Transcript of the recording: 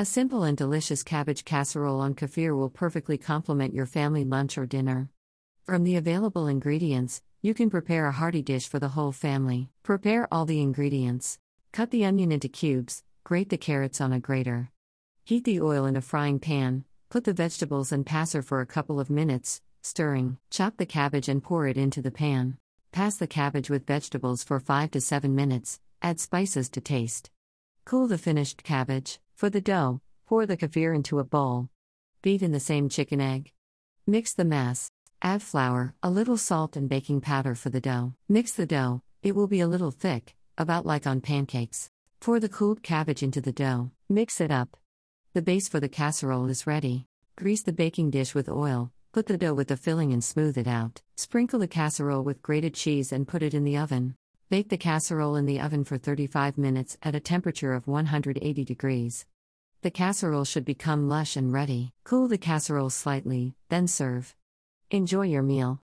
A simple and delicious cabbage casserole on kefir will perfectly complement your family lunch or dinner. From the available ingredients, you can prepare a hearty dish for the whole family. Prepare all the ingredients. Cut the onion into cubes, grate the carrots on a grater. Heat the oil in a frying pan, put the vegetables and passer for a couple of minutes, stirring. Chop the cabbage and pour it into the pan. Pass the cabbage with vegetables for 5 to 7 minutes, add spices to taste. Cool the finished cabbage. For the dough, pour the kefir into a bowl. Beat in the same chicken egg. Mix the mass. Add flour, a little salt, and baking powder for the dough. Mix the dough, it will be a little thick, about like on pancakes. Pour the cooled cabbage into the dough. Mix it up. The base for the casserole is ready. Grease the baking dish with oil, put the dough with the filling and smooth it out. Sprinkle the casserole with grated cheese and put it in the oven. Bake the casserole in the oven for 35 minutes at a temperature of 180 degrees. The casserole should become lush and ready. Cool the casserole slightly, then serve. Enjoy your meal.